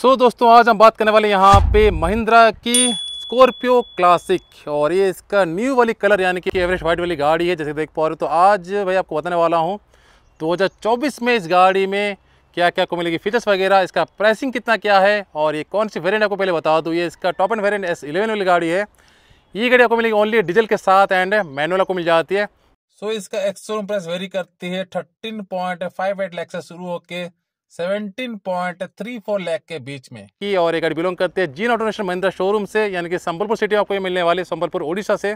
सो so, दोस्तों आज हम बात करने वाले यहाँ पे महिंद्रा की स्कॉर्पियो क्लासिक और ये इसका न्यू वाली कलर यानी कि एवरेस्ट वाइट वाली गाड़ी है जैसे देख पा रहे हो तो आज भाई आपको बताने वाला हूँ 2024 में इस गाड़ी में क्या क्या को मिलेगी फीचर्स वगैरह इसका प्राइसिंग कितना क्या है और ये कौन सी वेरियंट आपको पहले बता दूँ ये इसका top end variant S eleven वाली गाड़ी है ये गाड़ी आपको मिलेगी ओनली डीजल के साथ एंड मैनुअल आपको मिल जाती है सो so, इसका एक्सोरूम प्राइस वेरी करती है thirteen point five eight lakh से शुरू होकर 17.34 लाख के बीच में की और एक गाड़ी बिलोंग करते हैं जीन ऑटोनेशन महिंद्रा शोरूम से यानी कि संबलपुर सिटी आपको ये मिलने वाले संबलपुर उड़ीसा से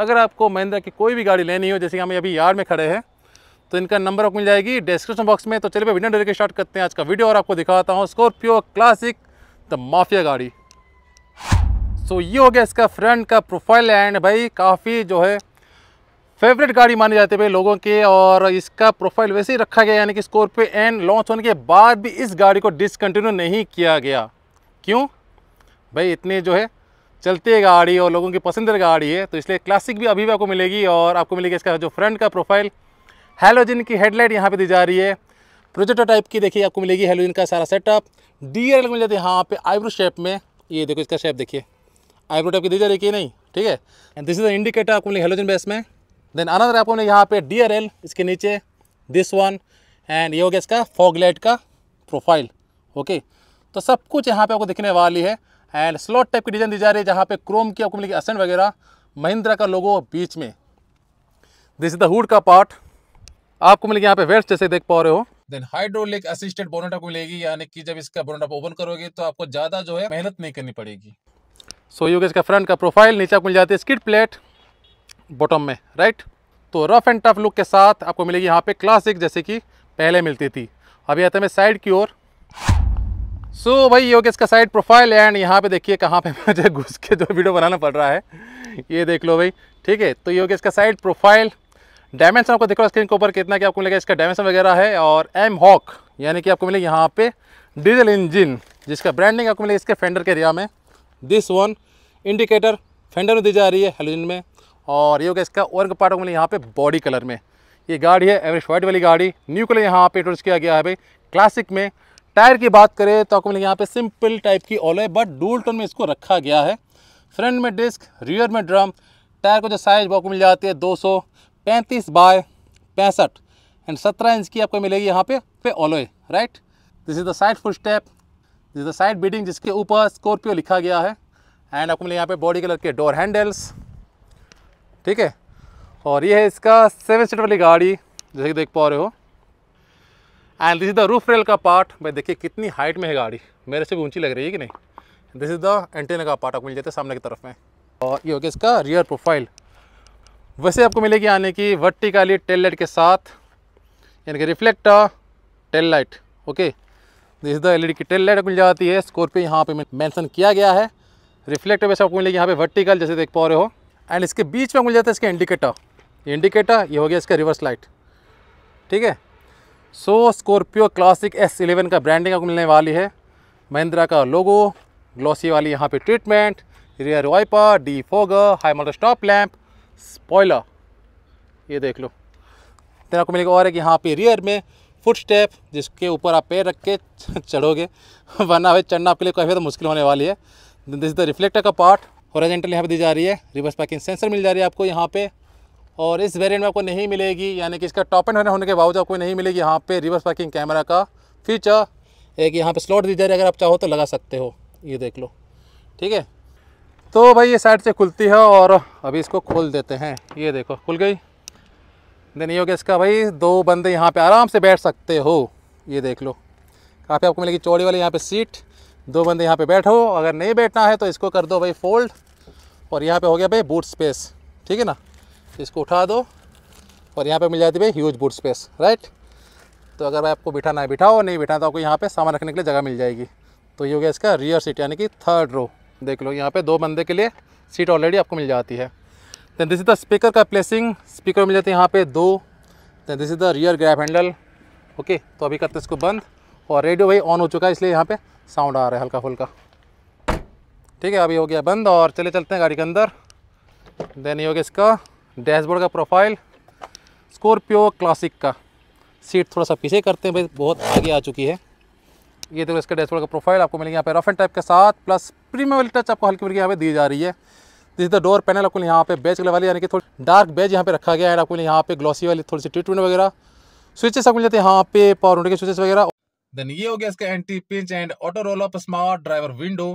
अगर आपको महिंद्रा की कोई भी गाड़ी लेनी हो जैसे कि हम अभी यार्ड में खड़े हैं तो इनका नंबर आपको मिल जाएगी डिस्क्रिप्शन बॉक्स में तो चलिए बिना डर के स्टार्ट करते हैं आज का वीडियो और आपको दिखाता हूँ स्कॉर्पियो क्लासिक द माफिया गाड़ी सो so, ये हो गया इसका फ्रंट का प्रोफाइल एंड भाई काफ़ी जो है फेवरेट गाड़ी मानी जाती है लोगों के और इसका प्रोफाइल वैसे ही रखा गया यानी कि स्कॉर्पियो एन लॉन्च होने के बाद भी इस गाड़ी को डिसकंटिन्यू नहीं किया गया क्यों भाई इतने जो है चलती गाड़ी और लोगों की पसंदीदा गाड़ी है तो इसलिए क्लासिक भी अभी भी आपको मिलेगी और आपको मिलेगी इसका जो फ्रंट का प्रोफाइल हेलोजिन की हेडलाइट यहाँ पे दी जा रही है प्रोजेक्टर टाइप की देखिए आपको मिलेगी हेलोजिन का सारा सेटअप डी आर मिल जाती है यहाँ पे आईब्रो शेप में ये देखो इसका शेप देखिए आईब्रो टाइप की दी जा रही है कि नहीं ठीक है दिस इज द इंडिकेटर आपको मिलेगी हेलोजिन बेस में देन अनदर आपको यहाँ पे डी इसके नीचे दिस वन एंड ये हो गया इसका फॉगलेट का प्रोफाइल ओके तो सब कुछ यहाँ पे आपको दिखने वाली है एंड स्लॉट टाइप की डिज़ाइन दी जा रही है जहाँ पे क्रोम की आपको मिलेगी असेंट वगैरह महिंद्रा का लोगो बीच में दिस इज द हुड का पार्ट आपको मिलेगी यहाँ पे वेस्ट जैसे देख पा रहे हो देन हाइड्रोलिक असिस्टेंट बोनट आपको मिलेगी यानी कि जब इसका बोनट आप ओपन करोगे तो आपको ज़्यादा जो है मेहनत नहीं करनी पड़ेगी सो so, योग का फ्रंट का प्रोफाइल नीचे आपको मिल जाती है स्किट प्लेट बॉटम में राइट तो रफ़ एंड टफ लुक के साथ आपको मिलेगी यहाँ पे क्लासिक जैसे कि पहले मिलती थी अभी आते हैं साइड की ओर सो so, भाई ये हो गया इसका साइड प्रोफाइल एंड यहाँ पे देखिए कहाँ पे मुझे घुस के जो वीडियो बनाना पड़ रहा है ये देख लो भाई ठीक है तो ये हो गया इसका साइड प्रोफाइल डायमेंशन आपको देख लो स्क्रीन के ऊपर कितना कि आपको मिलेगा इसका डायमेंशन वगैरह है और एम हॉक यानी कि आपको मिलेगा यहाँ पे डीजल इंजिन जिसका ब्रांडिंग आपको मिलेगा इसके फेंडर के एरिया में दिस वन इंडिकेटर फेंडर में दी जा रही है हेलोजिन में और ये हो गया इसका और पार्ट मिले यहाँ पे बॉडी कलर में ये गाड़ी है एवरेज वाइट वाली गाड़ी न्यू कलर यहाँ पे इंट्रोड्यूस किया गया है भाई क्लासिक में टायर की बात करें तो आपको मिले यहाँ पे सिंपल टाइप की ऑल है बट डूल टोन में इसको रखा गया है फ्रंट में डिस्क रियर में ड्रम टायर को जो साइज़ आपको मिल जाती है दो सौ पैंतीस बाय पैंसठ एंड सत्रह इंच की आपको मिलेगी यहाँ पे पे alloy right this is the side foot step this is the side beading जिसके ऊपर स्कॉर्पियो लिखा गया है एंड आपको मिले यहाँ पे बॉडी कलर के डोर हैंडल्स ठीक है और ये है इसका सेवन सीटर वाली गाड़ी जैसे कि देख पा रहे हो and this is the roof rail का पार्ट भाई देखिए कितनी हाइट में है गाड़ी मेरे से भी ऊंची लग रही है कि नहीं दिस इज़ द एंटेना का पार्ट आपको मिल जाता है सामने की तरफ में और ये हो गया इसका रियर प्रोफाइल वैसे आपको मिलेगी आने की वर्टिकाली टेल लाइट के साथ यानी कि reflect tail light okay this the D की टेल लाइट मिल जाती है स्कॉर्पियो यहाँ पे मैंसन किया गया है रिफ्लेक्ट वैसे आपको मिलेगी यहाँ पे वर्टिकल जैसे देख पा रहे हो एंड इसके बीच में मिल जाता है इसका इंडिकेटर इंडिकेटर ये हो गया इसका रिवर्स लाइट ठीक है so Scorpio classic S eleven का ब्रांडिंग आपको मिलने वाली है महिंद्रा का लोगो ग्लॉसी वाली यहाँ पे treatment rear wiper defogger high motor stop lamp spoiler ये देख लो तेरा आपको मिलेगा और एक यहाँ पे रियर में फुट स्टेप जिसके ऊपर आप पैर रख के चढ़ोगे वरना भाई चढ़ना आपके लिए काफ़ी ज़्यादा मुश्किल होने वाली है दिस इज़ द रिफ्लेक्टर का पार्ट हॉरिजेंटल यहाँ पर दी जा रही है रिवर्स पार्किंग सेंसर मिल जा रही है आपको यहाँ पे और इस वेरिएंट में आपको नहीं मिलेगी यानी कि इसका टॉप एंड होने के बावजूद आपको नहीं मिलेगी यहाँ पे रिवर्स पार्किंग कैमरा का फीचर एक यहाँ पे स्लॉट दी जा रही है अगर आप चाहो तो लगा सकते हो ये देख लो ठीक है तो भाई ये साइड से खुलती है और अभी इसको खोल देते हैं ये देखो खुल गई देन ये हो गया इसका भाई दो बंदे यहाँ पर आराम से बैठ सकते हो ये देख लो काफ़ी आपको मिलेगी चौड़ी वाली यहाँ पर सीट दो बंदे यहाँ पे बैठो अगर नहीं बैठना है तो इसको कर दो भाई फोल्ड और यहाँ पे हो गया भाई बूट स्पेस ठीक है ना इसको उठा दो और यहाँ पे मिल जाती है भाई ह्यूज बूट स्पेस राइट तो अगर भाई आपको बिठाना है बिठाओ नहीं बिठाना तो आपको यहाँ पे सामान रखने के लिए जगह मिल जाएगी तो ये हो गया इसका रियर सीट यानी कि थर्ड रो देख लो यहाँ पे दो बंदे के लिए सीट ऑलरेडी आपको मिल जाती है then this is the speaker का प्लेसिंग स्पीकर मिल जाती है यहाँ पर दो then this is the rear grab handle okay तो अभी करते इसको बंद और रेडियो भाई ऑन हो चुका है इसलिए यहाँ पर साउंड आ रहा है हल्का फुल्का ठीक है अभी हो गया बंद और चले चलते हैं गाड़ी के अंदर देन ये हो गया इसका डैशबोर्ड का प्रोफाइल स्कॉर्पियो क्लासिक का सीट थोड़ा सा पीछे करते हैं भाई बहुत आगे आ चुकी है ये देखो इसका डैशबोर्ड का प्रोफाइल आपको मिलेगी यहाँ पे रफ एंड टाइप के साथ प्लस प्रीमियम वाली टच आपको हल्की फुल्की यहाँ पे दी जा रही है जिस द डोर पैनल आपको यहाँ पे बेज कलर वाली यानी कि थोड़ी डार्क बेज यहाँ पे रखा गया है आपको यहाँ पे ग्लॉसी वाली थोड़ी सी ट्रीटमेंट वगैरह स्विचेस आपको मिल जाते हैं यहाँ पे पावर के स्विचेस वगैरह देन ये हो गया इसका anti pinch and auto roll up smart driver window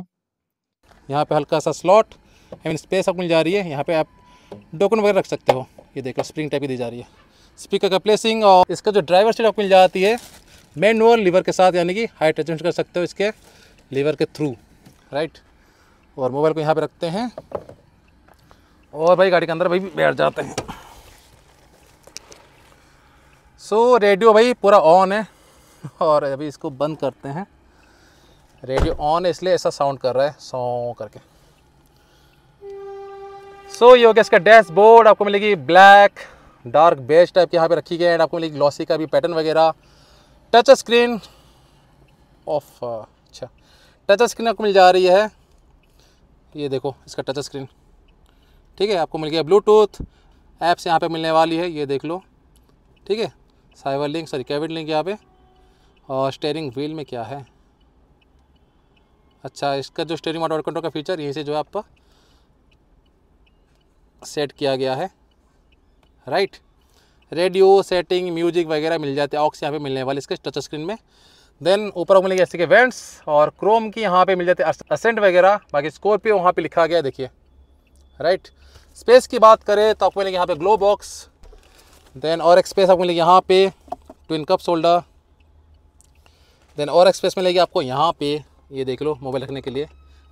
यहाँ पे हल्का सा स्लॉट आई मीन स्पेस आपको मिल जा रही है यहाँ पे आप डॉक्यूमेंट वगैरह रख सकते हो ये देखो स्प्रिंग टाइप की दी जा रही है स्पीकर का प्लेसिंग और इसका जो ड्राइवर सीट आपको मिल जाती है मैनुअल लीवर के साथ यानी कि हाई एडजस्ट कर सकते हो इसके लीवर के थ्रू राइट और मोबाइल को यहाँ पे रखते हैं और भाई गाड़ी के अंदर भाई बैठ जाते हैं सो so, रेडियो भाई पूरा ऑन है और अभी इसको बंद करते हैं रेडियो ऑन है इसलिए ऐसा साउंड कर रहा है सौ करके सो so, ये हो गया इसका डैशबोर्ड आपको मिलेगी ब्लैक डार्क बेस्ट टाइप के यहाँ पे रखी गई है एंड आपको मिलेगी लॉसी का भी पैटर्न वगैरह टच स्क्रीन ऑफ अच्छा टच स्क्रीन आपको मिल जा रही है ये देखो इसका टच स्क्रीन ठीक है आपको मिल गया ब्लूटूथ ऐप्स यहाँ पे मिलने वाली है ये देख लो ठीक है cyber link sorry cabin link यहाँ पे और स्टेयरिंग व्हील में क्या है अच्छा इसका जो स्टेयरिंग मोटर कंट्रोल का फीचर यहीं से जो है आपका सेट किया गया है राइट रेडियो सेटिंग म्यूजिक वगैरह मिल जाते हैं ऑक्स यहाँ पे मिलने वाले इसके टच स्क्रीन में देन ऊपर आपको मिलेंगे ऐसे के वेंट्स और क्रोम की यहाँ पे मिल जाते हैं असेंट वगैरह बाकी स्कॉर्पियो वहाँ पे लिखा गया देखिए राइट स्पेस की बात करें तो आपको मिलेंगे यहाँ पे ग्लो बॉक्स देन और एक स्पेस आपको मिलेगी यहाँ पे ट्विन कप शोल्डर देन और एक्सप्रेस मिलेगी आपको यहाँ पे ये देख लो मोबाइल रखने के लिए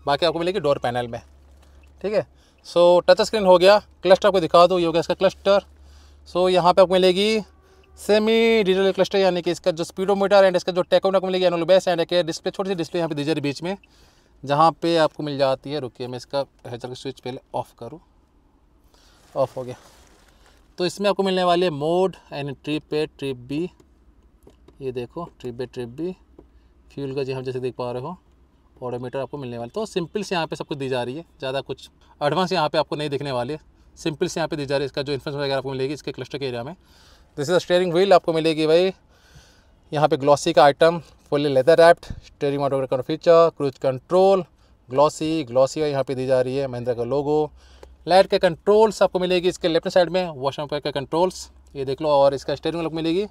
बाकी आपको मिलेगी डोर पैनल में ठीक है सो टच स्क्रीन हो गया क्लस्टर आपको दिखा दो ये हो गया इसका क्लस्टर सो so, यहाँ पे आपको मिलेगी सेमी डिजिटल क्लस्टर यानी कि इसका जो स्पीडोमीटर एंड इसका जो टेकोन आपको मिलेगी एनुअल बेस एंड एक डिस्प्ले छोटी सी डिस्प्ले यहाँ पे दीजिए बीच में जहाँ पे आपको मिल जाती है रुकिए मैं इसका हेचर का स्विच पहले ऑफ़ करूँ ऑफ़ हो गया तो इसमें आपको मिलने वाले mode and trip A trip B ये देखो ट्रिप बाई ट्रिप भी फ्यूल का जी हम जैसे देख पा रहे हो ऑडोमीटर आपको मिलने वाला तो सिंपल से यहाँ पे सब कुछ दी जा रही है ज़्यादा कुछ एडवांस यहाँ पे आपको नहीं दिखने वाली है सिंपल से यहाँ पे दी जा रही है इसका जो इन्फ्रेंस वगैरह आपको मिलेगी इसके क्लस्टर के एरिया में दिस इज़ स्टेयरिंग व्हील आपको मिलेगी भाई यहाँ पे ग्लॉसी का item fully leather wrapped steering का feature cruise control glossy glossy यहाँ पे दी जा रही है महिंद्रा का लोगो लाइट के कंट्रोल्स आपको मिलेगी इसके लेफ्ट साइड में वॉश का कंट्रोल्स ये देख लो और इसका स्टेयरिंग आपको मिलेगी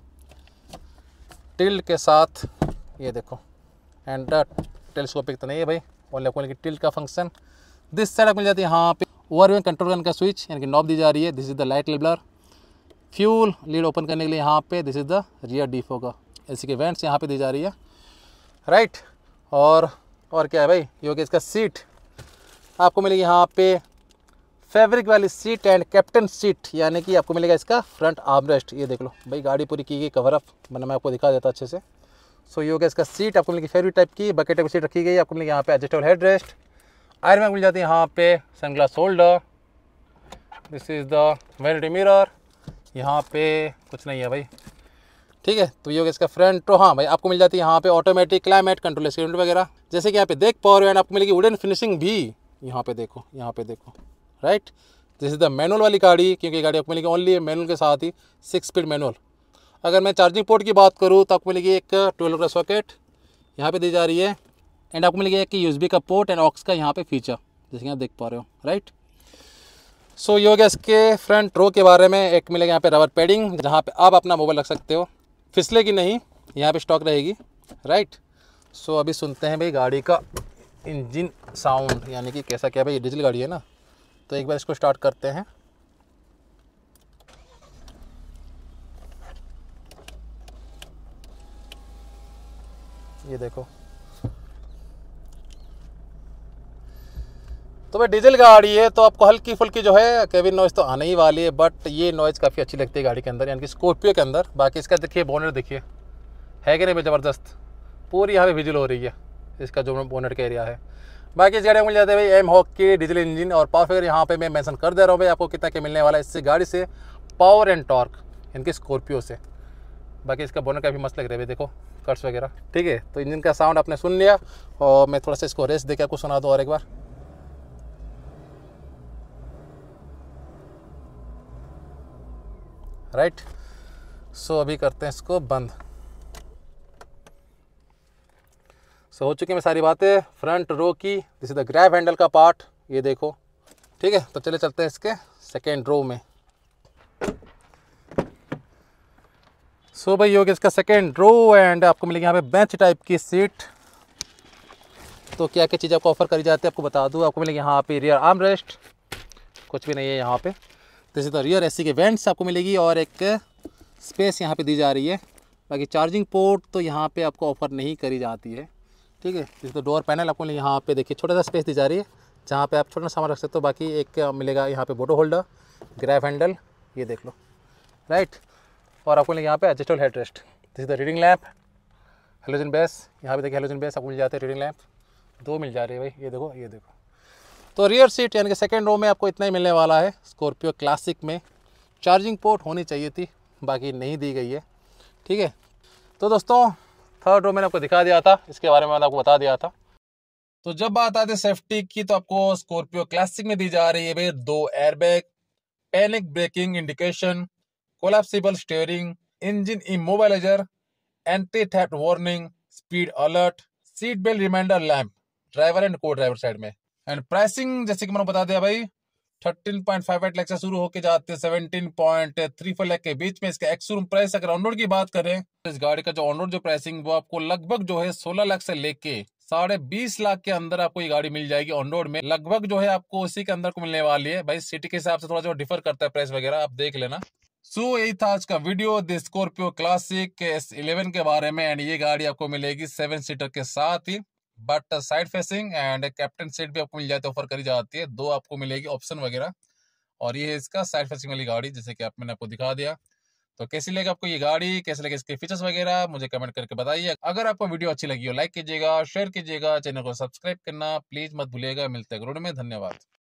टिल्ट के साथ ये देखो एंड टेलीस्कोपिक तो नहीं है भाई ओनली लेकिन टिल्ट का फंक्शन दिस साइड आपको मिल जाती है यहाँ पे ओवर में कंट्रोल गन का स्विच यानी कि नॉब दी जा रही है दिस इज द लाइट लेबलर फ्यूल लीड ओपन करने के लिए यहाँ पे this is the rear defog का ऐसी के वेंट्स यहाँ पे दी जा रही है राइट और और क्या है भाई योग इसका सीट आपको मिलेगी यहाँ पे फैब्रिक वाली सीट एंड कैप्टन सीट यानी कि आपको मिलेगा इसका फ्रंट आर्मरेस्ट ये देख लो भाई गाड़ी पूरी की गई कवर अप मैंने मैं आपको दिखा देता अच्छे से सो ये हो गया इसका सीट आपको मिलेगी फेवरिक टाइप की बकेट टाइप सीट रखी गई आपको मिलेगी यहाँ पे एडजस्टेबल हेड रेस्ट आयर में मिल जाती है यहाँ पे sunglass holder this is the vanity mirror यहाँ पे कुछ नहीं है भाई ठीक है तो ये हो गया इसका फ्रंट तो हाँ भाई आपको मिल जाती है यहाँ पे ऑटोमेटिक क्लाइमेट कंट्रोल स्क्रीन वगैरह जैसे कि यहाँ पे देख पा रहे हो एंड आपको मिलेगी वुडन फिनिशिंग भी यहाँ पे देखो यहाँ पे देखो right this is the manual वाली गाड़ी क्योंकि गाड़ी आपको मिलेगी ओनली मैनुअल के साथ ही सिक्स स्पीड मैनुअल अगर मैं चार्जिंग पोर्ट की बात करूँ तो आपको मिलेगी एक ट्वेल्व का सॉकेट यहाँ पे दी जा रही है एंड आपको मिलेगी एक यूएसबी का पोर्ट एंड ऑक्स का यहाँ पे फीचर जैसे कि आप देख पा रहे हो राइट सो so, ये हो गया इसके फ्रंट रो के बारे में एक मिलेगा यहाँ पे रबर पैडिंग जहाँ पे आप अपना मोबाइल रख सकते हो फिसलेगी नहीं यहाँ पे स्टॉक रहेगी राइट सो so, अभी सुनते हैं भाई गाड़ी का इंजन साउंड यानी कि कैसा क्या भाई ये डीजल गाड़ी है ना तो एक बार इसको स्टार्ट करते हैं ये देखो तो भाई डीजल गाड़ी है तो आपको हल्की फुल्की जो है केबिन नॉइज़ तो आने ही वाली है बट ये नॉइज़ काफ़ी अच्छी लगती है गाड़ी के अंदर यानी कि स्कॉर्पियो के अंदर बाकी इसका देखिए बोनेट देखिए है कि नहीं भाई ज़बरदस्त पूरी यहाँ पे विजिल हो रही है इसका जो बोनेट का एरिया है बाकी इस गाड़ी में मिल जाते हैं भाई एम हॉक की डीजल इंजन और पावर फिगर यहाँ पे मैं मेंशन कर दे रहा हूँ भाई आपको कितना के मिलने वाला है इससे गाड़ी से पावर एंड टॉर्क इनके स्कॉर्पियो से बाकी इसका बोनर का भी मस्त लग रहा है भाई देखो कट्स वगैरह ठीक है तो इंजन का साउंड आपने सुन लिया और मैं थोड़ा सा इसको रेस दे के आपको सुना दूँ और एक बार राइट सो अभी करते हैं इसको बंद सो हो चुकी मैं सारी बातें फ्रंट रो की this is the grab handle का पार्ट ये देखो ठीक है तो चले चलते हैं इसके सेकेंड रो में सो so, भाई योग इसका सेकेंड रो एंड आपको मिलेगी यहाँ पे बेंच टाइप की सीट तो क्या क्या चीज़ आपको ऑफर करी जाती है आपको बता दूँ आपको मिलेगी यहाँ पे रियर आर्म रेस्ट कुछ भी नहीं है यहाँ पे तो इसी तरह रियर एसी के वेंट्स आपको मिलेगी और एक स्पेस यहाँ पे दी जा रही है बाकी चार्जिंग पोर्ट तो यहाँ पे आपको ऑफ़र नहीं करी जाती है ठीक है तो डोर पैनल आपको यहाँ पे देखिए छोटा सा स्पेस दी जा रही है जहाँ पे आप छोटा सा सामान रख सकते हो बाकी एक मिलेगा यहाँ पे बोटो होल्डर ग्रैफ हैंडल ये देख लो राइट और आपको यहाँ पे adjustable head rest this the reading lamp halogen base यहाँ पे देखिए हेलोजन बेस आपको मिल जाते हैं रीडिंग लैम्प दो मिल जा रही है भाई ये देखो ये देखो तो रियर सीट यानी कि सेकेंड रो में आपको इतना ही मिलने वाला है स्कॉर्पियो क्लासिक में चार्जिंग पोर्ट होनी चाहिए थी बाकी नहीं दी गई है ठीक है तो दोस्तों थर्ड रो मैंने आपको दिखा दिया था इसके बारे में मैंने आपको बता दिया था तो जब बात आती है सेफ्टी की तो आपको स्कॉर्पियो क्लासिक में दी जा रही है दो airbag panic braking indication collapsible steering engine immobiliser anti theft warning speed alert seat belt reminder lamp driver and co driver side में एंड प्राइसिंग जैसे कि मैंने बता दिया भाई thirteen point five eight lakh से शुरू होकर जाते हैं 17.34 लाख के बीच में इसका एक्सरूम प्राइस अगर ऑनरोड की बात करें तो इस गाड़ी का जो ऑनरोड जो प्राइसिंग वो आपको लगभग जो है सोलह लाख से लेके साढ़े बीस लाख के अंदर आपको ये गाड़ी मिल जाएगी ऑन रोड में लगभग जो है आपको उसी के अंदर को मिलने वाली है भाई सिटी के हिसाब से थोड़ा जो डिफर करता है प्राइस वगैरह आप देख लेना सो so, यही था आज का video the Scorpio classic S eleven के बारे में एंड ये गाड़ी आपको मिलेगी सेवन सीटर के साथ ही but side facing and captain seat भी आपको मिल जाती है ऑफर करी जाती है दो आपको मिलेगी ऑप्शन वगैरह और ये है इसका साइड फेसिंग वाली गाड़ी जैसे कि आप मैंने आपको दिखा दिया तो कैसी लगे आपको ये गाड़ी कैसे लगे इसके फीचर्स वगैरह मुझे कमेंट करके बताइए अगर आपको वीडियो अच्छी लगी हो लाइक कीजिएगा शेयर कीजिएगा चैनल को सब्सक्राइब करना प्लीज मत भूलिएगा मिलते हैं रोड में धन्यवाद